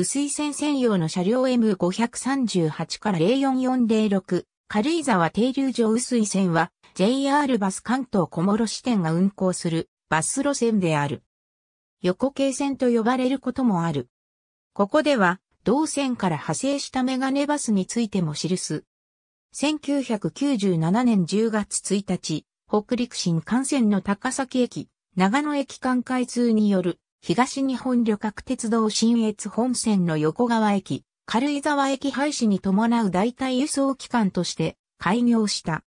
雨水線専用の車両 M538 から04406、軽井沢停留所雨水線は JR バス関東小諸支店が運行するバス路線である。横系線と呼ばれることもある。ここでは、同線から派生したメガネバスについても記す。1997年10月1日、北陸新幹線の高崎駅、長野駅間開通による東日本旅客鉄道新越本線の横川駅、軽井沢駅廃止に伴う代替輸送機関として開業した。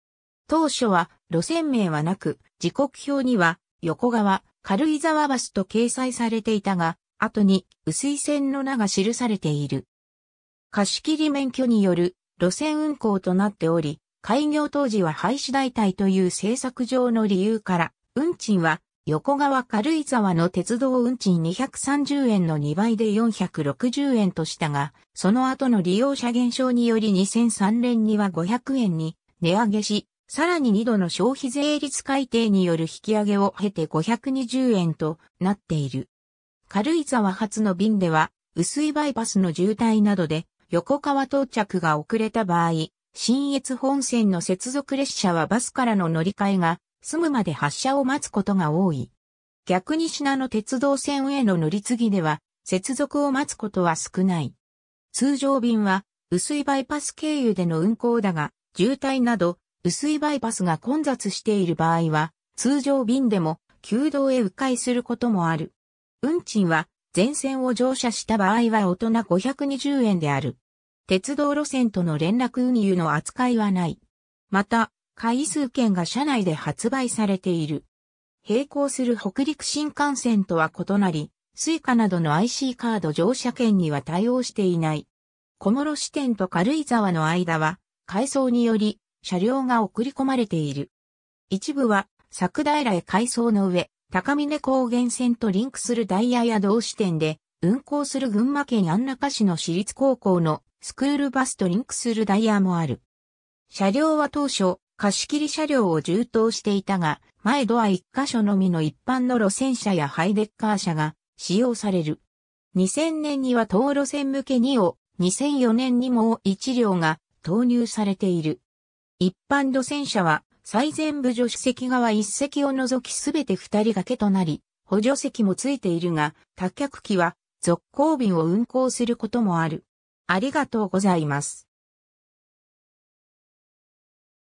当初は路線名はなく、時刻表には横川、軽井沢バスと掲載されていたが、後に薄い線の名が記されている。貸切免許による路線運行となっており、開業当時は廃止代替という政策上の理由から、運賃は横川軽井沢の鉄道運賃230円の2倍で460円としたが、その後の利用者減少により2003年には500円に値上げし、さらに2度の消費税率改定による引き上げを経て520円となっている。軽井沢発の便では、薄いバイパスの渋滞などで、横川到着が遅れた場合、新越本線の接続列車はバスからの乗り換えが済むまで発車を待つことが多い。逆に品の鉄道線への乗り継ぎでは、接続を待つことは少ない。通常便は、薄いバイパス経由での運行だが、渋滞など、薄いバイパスが混雑している場合は、通常便でも、旧道へ迂回することもある。運賃は、全線を乗車した場合は大人520円である。鉄道路線との連絡運輸の扱いはない。また、回数券が車内で発売されている。並行する北陸新幹線とは異なり、スイカなどの IC カード乗車券には対応していない。小諸支店と軽井沢の間は、改装により、車両が送り込まれている。一部は、桜平へ改装の上、高峰高原線とリンクするダイヤや同支店で、運行する群馬県安中市の私立高校のスクールバスとリンクするダイヤもある。車両は当初、貸し切り車両を充当していたが、前ドア1箇所のみの一般の路線車やハイデッカー車が使用される。2000年には東路線向け2を、2004年にも1両が投入されている。一般路線車は最前部助手席側1席を除きすべて2人掛けとなり、補助席もついているが、多客機は続行便を運行することもある。ありがとうございます。